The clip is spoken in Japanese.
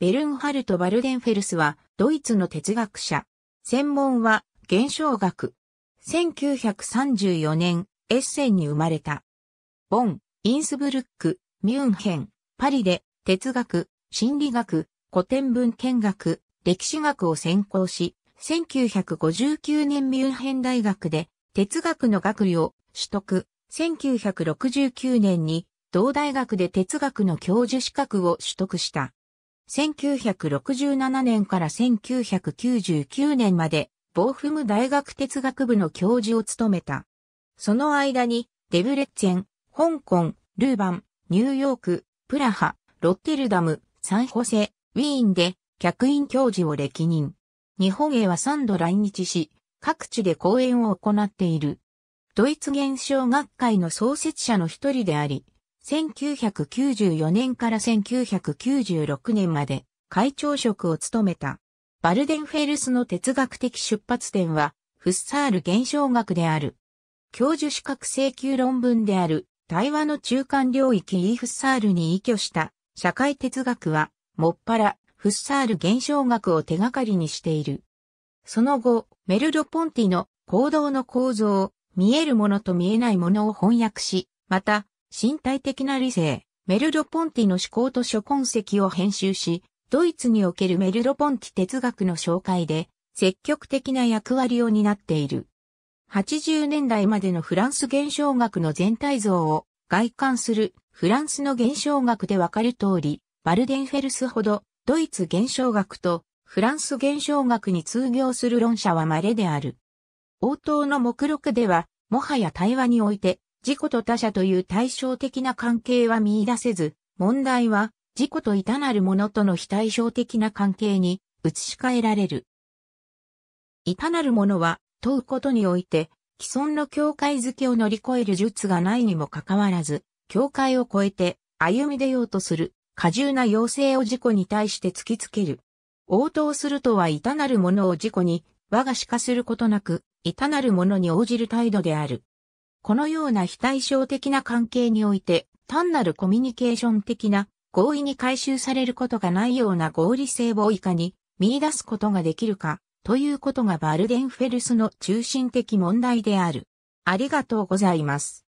ベルンハルト・バルデンフェルスは、ドイツの哲学者。専門は、現象学。1934年、エッセンに生まれた。ボン、インスブルック、ミュンヘン、パリで、哲学、心理学、古典文献学、歴史学を専攻し、1959年ミュンヘン大学で、哲学の学位を取得。1969年に、同大学で哲学の教授資格を取得した。1967年から1999年まで、ボーフム大学哲学部の教授を務めた。その間に、デブレッツェン、香港、ルーバン、ニューヨーク、プラハ、ロッテルダム、サンホセ、ウィーンで客員教授を歴任。日本へは3度来日し、各地で講演を行っている。ドイツ現象学会の創設者の一人であり、1994年から1996年まで会長職を務めた。バルデンフェルスの哲学的出発点は、フッサール現象学である。教授資格請求論文である、対話の中間領域イーフッサールに依拠した社会哲学は、もっぱら、フッサール現象学を手がかりにしている。その後、メルロ・ポンティの行動の構造、見えるものと見えないものを翻訳し、また、身体的な理性、メルロポンティの思考と諸痕跡を編集し、ドイツにおけるメルロポンティ哲学の紹介で、積極的な役割を担っている。80年代までのフランス現象学の全体像を外観するフランスの現象学でわかる通り、バルデンフェルスほどドイツ現象学とフランス現象学に通行する論者は稀である。応答の目録では、もはや対話において自己と他者という対照的な関係は見出せず、問題は自己といたなるものとの非対照的な関係に移し替えられる。いたなるものは問うことにおいて既存の境界づけを乗り越える術がないにもかかわらず、境界を越えて歩み出ようとする過重な要請を自己に対して突きつける。応答するとはいたなるものを自己に我がしかすることなく、いたなるものに応じる態度である。このような非対称的な関係において、単なるコミュニケーション的な合意に回収されることがないような合理性をいかに見出すことができるか、ということがバルデンフェルスの中心的問題である。ありがとうございます。